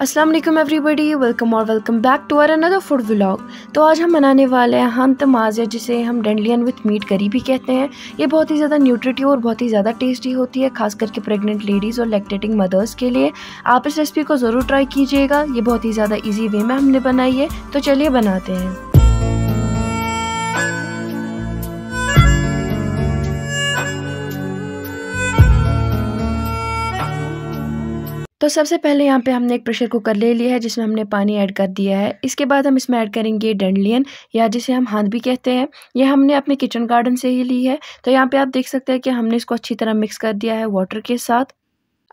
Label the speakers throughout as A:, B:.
A: Aslam everybody welcome और welcome back to our another food vlog तो आज हम बनाने वाले हैं हंत माजिया जिसे हम डेंडलियन विथ मीट करी भी कहते हैं ये बहुत ही ज़्यादा न्यूट्रिटिव और बहुत ही ज़्यादा टेस्टी होती है खास करके प्रेग्नेंट लेडीज़ और लैक्टेटिंग मदर्स के लिए आप इस रेसिपी को ज़रूर ट्राई कीजिएगा ये बहुत ही ज़्यादा ईजी वे में हमने बनाई है तो चलिए बनाते हैं तो सबसे पहले यहाँ पे हमने एक प्रेशर कुकर ले लिया है जिसमें हमने पानी ऐड कर दिया है इसके बाद हम इसमें ऐड करेंगे डेंडलियन या जिसे हम हाथ भी कहते हैं ये हमने अपने किचन गार्डन से ही ली है तो यहाँ पे आप देख सकते हैं कि हमने इसको अच्छी तरह मिक्स कर दिया है वाटर के साथ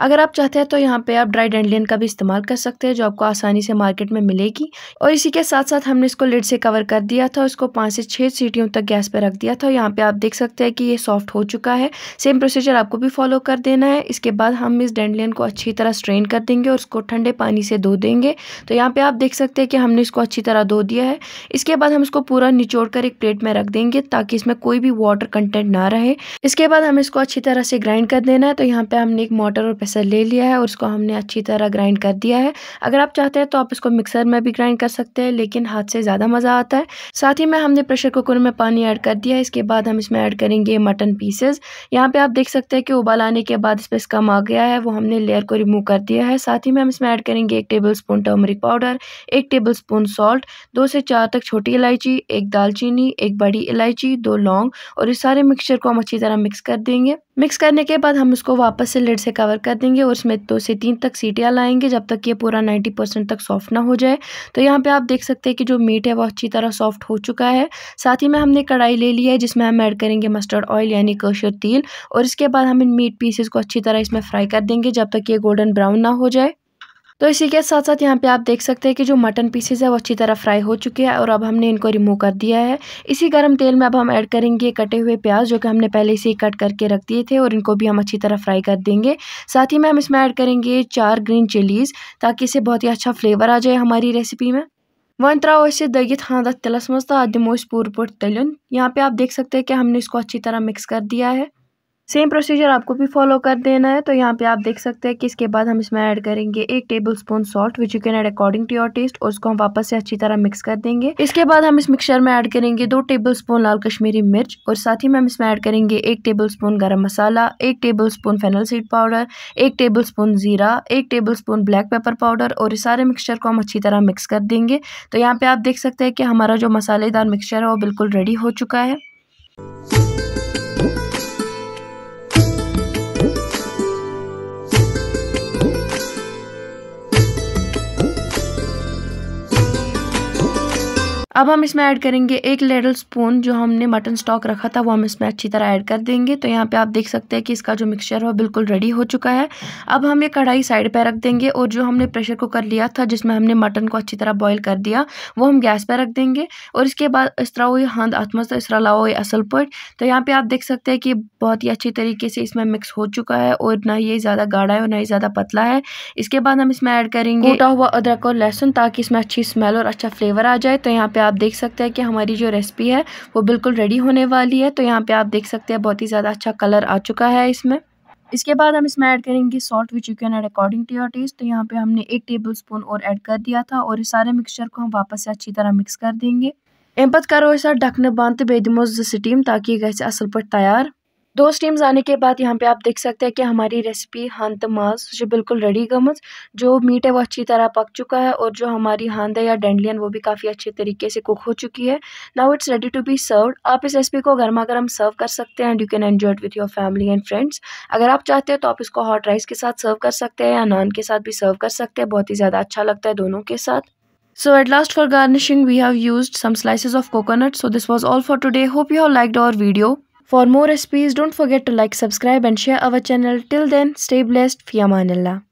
A: अगर आप चाहते हैं तो यहाँ पे आप ड्राई डेंडलियन का भी इस्तेमाल कर सकते हैं जो आपको आसानी से मार्केट में मिलेगी और इसी के साथ साथ हमने इसको लिड से कवर कर दिया था उसको पाँच से छः सीटियों तक गैस पर रख दिया था यहाँ पे आप देख सकते हैं कि ये सॉफ्ट हो चुका है सेम प्रोसीजर आपको भी फॉलो कर देना है इसके बाद हम इस डेंडलियन को अच्छी तरह स्ट्रेन कर देंगे और उसको ठंडे पानी से धो देंगे तो यहाँ पर आप देख सकते हैं कि हमने इसको अच्छी तरह धो दिया है इसके बाद हम इसको पूरा निचोड़ कर एक प्लेट में रख देंगे ताकि इसमें कोई भी वाटर कंटेंट ना रहे इसके बाद हम इसको अच्छी तरह से ग्राइंड कर देना है तो यहाँ पर हमने एक मोटर और पैसा ले लिया है और इसको हमने अच्छी तरह ग्राइंड कर दिया है अगर आप चाहते हैं तो आप इसको मिक्सर में भी ग्राइंड कर सकते हैं लेकिन हाथ से ज़्यादा मज़ा आता है साथ ही में हमने प्रेशर कुकर में पानी ऐड कर दिया है इसके बाद हम इसमें ऐड करेंगे मटन पीसेज यहाँ पर आप देख सकते हैं कि उबाल आने के बाद इस पर कम आ गया है वो हमने लेयर को रिमूव कर दिया है साथ ही में हम इसमें ऐड करेंगे एक टेबल स्पून टर्मरिक पाउडर एक टेबल स्पून सॉल्ट दो से चार तक छोटी इलायची एक दालचीनी एक बड़ी इलायची दो लौंग और इस सारे मिक्सचर को हम अच्छी तरह मिक्स कर देंगे मिक्स करने के बाद हम उसको वापस से लिड से कवर कर देंगे और उसमें दो से तीन तक सीटियाँ लाएंगे जब तक ये पूरा 90 परसेंट तक सॉफ्ट ना हो जाए तो यहाँ पे आप देख सकते हैं कि जो मीट है वो अच्छी तरह सॉफ्ट हो चुका है साथ ही में हमने कढ़ाई ले ली है जिसमें हम ऐड करेंगे मस्टर्ड ऑयल यानी कशर तेल और इसके बाद हम इन मीट पीसेस को अच्छी तरह इसमें फ्राई कर देंगे जब तक ये गोल्डन ब्राउन ना हो जाए तो इसी के साथ साथ यहाँ पे आप देख सकते हैं कि जो मटन पीसेज है वो अच्छी तरह फ्राई हो चुके हैं और अब हमने इनको रिमूव कर दिया है इसी गर्म तेल में अब हम ऐड करेंगे कटे हुए प्याज जो कि हमने पहले से कट करके रख दिए थे और इनको भी हम अच्छी तरह फ्राई कर देंगे साथ ही में हम इसमें ऐड करेंगे चार ग्रीन चिलीज़ ताकि इसे बहुत ही अच्छा फ्लेवर आ जाए हमारी रेसिपी में वन त्रो इसे दगित हाँ तिलस मस्त तो अत दमो पूरे तलियन तलन यहाँ पे आप देख सकते हैं कि हमने इसको अच्छी तरह मिक्स कर दिया है सेम प्रोसीजर आपको भी फॉलो कर देना है तो यहाँ पे आप देख सकते हैं कि इसके बाद हम इसमें ऐड करेंगे एक tablespoon salt which you can add according to your taste और उसको हम वापस से अच्छी तरह मिक्स कर देंगे इसके बाद हम इस मिक्सचर में ऐड करेंगे दो टेबल स्पून लाल कश्मीरी मिर्च और साथ ही में हम इसमें ऐड करेंगे एक टेबल स्पून गर्म मसाला एक tablespoon fennel seed powder एक टेबल स्पून जीरा एक tablespoon black pepper powder और इस सारे मिक्सचर को हम अच्छी तरह मिक्स कर देंगे तो यहाँ पे आप देख सकते हैं कि हमारा जो मसालेदार मिक्सचर है वो बिल्कुल रेडी हो चुका है अब हम इसमें ऐड करेंगे एक लेडल स्पून जो हमने मटन स्टॉक रखा था वो हम इसमें अच्छी तरह ऐड कर देंगे तो यहाँ पे आप देख सकते हैं कि इसका जो मिक्सचर है वो बिल्कुल रेडी हो चुका है अब हम ये कढ़ाई साइड पर रख देंगे और जो हमने प्रेशर कुकर लिया था जिसमें हमने मटन को अच्छी तरह बॉयल कर दिया वो हम गैस पर रख देंगे और इसके बाद इस तरह हुई हंद आत्मस तो इस तरह लाओ ये असल पर तो यहाँ पर आप देख सकते हैं कि बहुत ही अच्छी तरीके से इसमें मिक्स हो चुका है और ना ये ज़्यादा गाढ़ा है और ना ही ज़्यादा पतला है इसके बाद हम इसमें ऐड करेंगे कूटा हुआ अदरक और लहसुन ताकि इसमें अच्छी स्मेल और अच्छा फ्लेवर आ जाए तो यहाँ पर आप आप देख सकते हैं कि हमारी जो रेसिपी है वो बिल्कुल रेडी होने वाली है तो यहाँ पे आप देख सकते हैं बहुत ही ज़्यादा अच्छा कलर आ चुका है इसमें इसके बाद हम इसमें ऐड करेंगे salt which you can add according to your taste तो यहाँ पे हमने एक टेबल स्पून और ऐड कर दिया था और इस सारे मिक्सचर को हम वापस से अच्छी तरह मिक्स कर देंगे एम पत् करो ढकने बंद तो जो स्टीम ताकि यह असल पे तैयार दो स्टीम्स आने के बाद यहाँ पे आप देख सकते हैं कि हमारी रेसिपी हंत मास जो बिल्कुल रेडी गमज जो मीट है वो अच्छी तरह पक चुका है और जो हमारी हंद है या डेंडलियन वो भी काफ़ी अच्छे तरीके से कुक हो चुकी है now it's ready to be served आप इस रेसिपी को गर्मा गर्म सर्व कर सकते हैं and you can enjoy with your family and friends अगर आप चाहते हैं तो आप इसको हॉट राइस के साथ सर्व कर सकते हैं या नान के साथ भी सर्व कर सकते हैं बहुत ही ज़्यादा अच्छा लगता है दोनों के साथ So at last for garnishing we have used some slices of coconut. So this was all for today. Hope you have liked our video. For more recipes, don't forget to like, subscribe and share our channel. Till then, stay blessed. Fiamanillah.